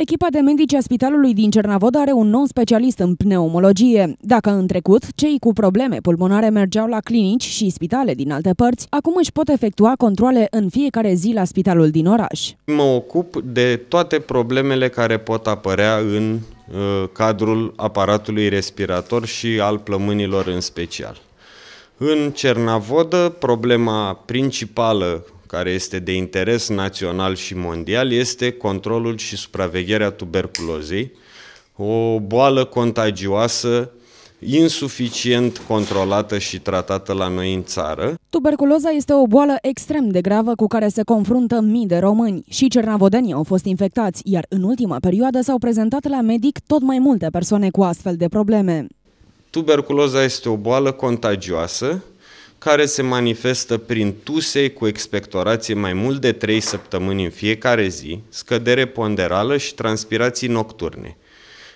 Echipa de medici a Spitalului din Cernavod are un nou specialist în pneumologie. Dacă în trecut cei cu probleme pulmonare mergeau la clinici și spitale din alte părți, acum își pot efectua controle în fiecare zi la spitalul din oraș. Mă ocup de toate problemele care pot apărea în uh, cadrul aparatului respirator și al plămânilor în special. În Cernavodă, problema principală care este de interes național și mondial este controlul și supravegherea tuberculozei, o boală contagioasă insuficient controlată și tratată la noi în țară. Tuberculoza este o boală extrem de gravă cu care se confruntă mii de români și cernavodenii au fost infectați, iar în ultima perioadă s-au prezentat la medic tot mai multe persoane cu astfel de probleme. Tuberculoza este o boală contagioasă care se manifestă prin tuse cu expectorație mai mult de 3 săptămâni în fiecare zi, scădere ponderală și transpirații nocturne.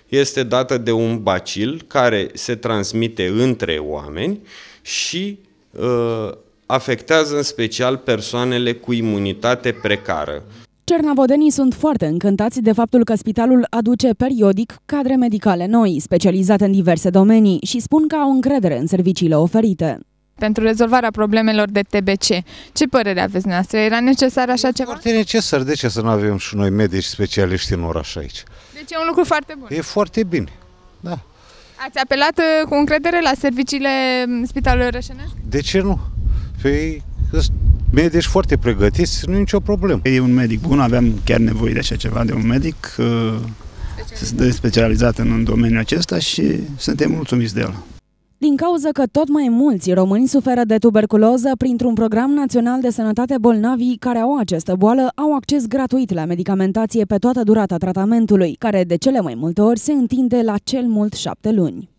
Este dată de un bacil care se transmite între oameni și uh, afectează în special persoanele cu imunitate precară. Cernavodenii sunt foarte încântați de faptul că spitalul aduce periodic cadre medicale noi, specializate în diverse domenii, și spun că au încredere în serviciile oferite pentru rezolvarea problemelor de TBC. Ce părere aveți noastră? Era necesar așa e ceva? Foarte necesar. De ce să nu avem și noi medici specialiști în oraș aici? Deci e un lucru foarte bun. E foarte bine, da. Ați apelat uh, cu încredere la serviciile mm, Spitalului Rășenesc? De ce nu? Păi medici foarte pregătiți, nu e nicio problemă. E un medic bun, aveam chiar nevoie de așa ceva, de un medic uh, specializat. specializat în domeniul acesta și suntem mulțumiți de el. Din cauza că tot mai mulți români suferă de tuberculoză, printr-un program național de sănătate, bolnavii care au această boală au acces gratuit la medicamentație pe toată durata tratamentului, care de cele mai multe ori se întinde la cel mult șapte luni.